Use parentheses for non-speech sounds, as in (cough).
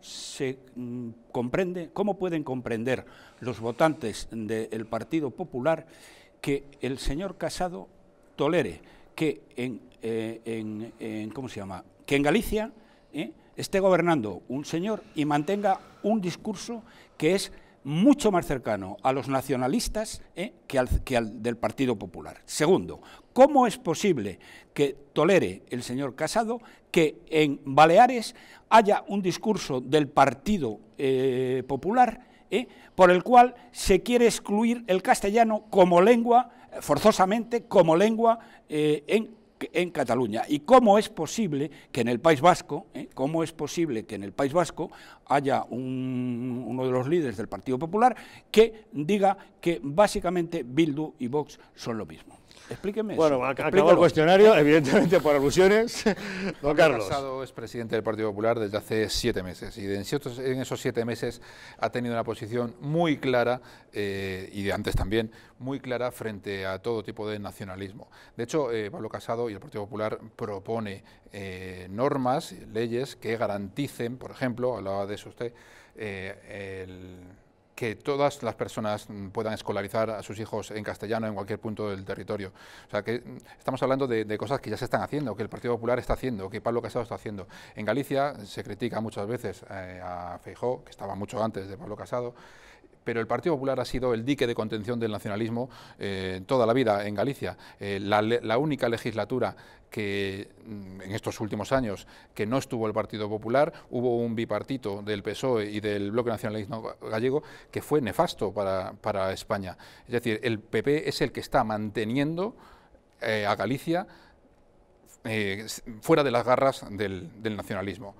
se mm, comprende, cómo pueden comprender los votantes del Partido Popular que el señor Casado tolere que en, eh, ¿cómo se llama? que en Galicia ¿eh? esté gobernando un señor y mantenga un discurso que es mucho más cercano a los nacionalistas eh, que, al, que al del Partido Popular. Segundo, ¿cómo es posible que tolere el señor Casado que en Baleares haya un discurso del Partido eh, Popular eh, por el cual se quiere excluir el castellano como lengua, forzosamente como lengua en en Cataluña. ¿Y cómo es posible que en el País Vasco, eh, cómo es posible que en el País Vasco haya un, uno de los líderes del Partido Popular que diga que básicamente Bildu y Vox son lo mismo? Explíqueme bueno, eso. Bueno, el cuestionario, evidentemente por alusiones. (laughs) Don Carlos. Casado es presidente del Partido Popular desde hace siete meses y en, en esos siete meses ha tenido una posición muy clara, eh, y de antes también, muy clara frente a todo tipo de nacionalismo. De hecho, eh, Pablo Casado y el Partido Popular propone eh, normas, leyes que garanticen, por ejemplo, hablaba de eso usted, eh, que todas las personas mm, puedan escolarizar a sus hijos en castellano en cualquier punto del territorio. O sea, que mm, estamos hablando de, cosas que ya se están haciendo, que el Partido Popular está haciendo, que Pablo Casado está haciendo. En Galicia se critica muchas veces eh, a Feijó, que estaba mucho antes de Pablo Casado, pero el Partido Popular ha sido el dique de contención del nacionalismo en eh, toda la vida en Galicia. Eh, la, única legislatura que mm, en estos últimos años que no estuvo el Partido Popular, hubo un bipartito del PSOE y del Bloque Nacionalista Gallego que fue nefasto para, España. Es decir, el PP es el que está manteniendo eh, a Galicia fuera de las garras del, nacionalismo.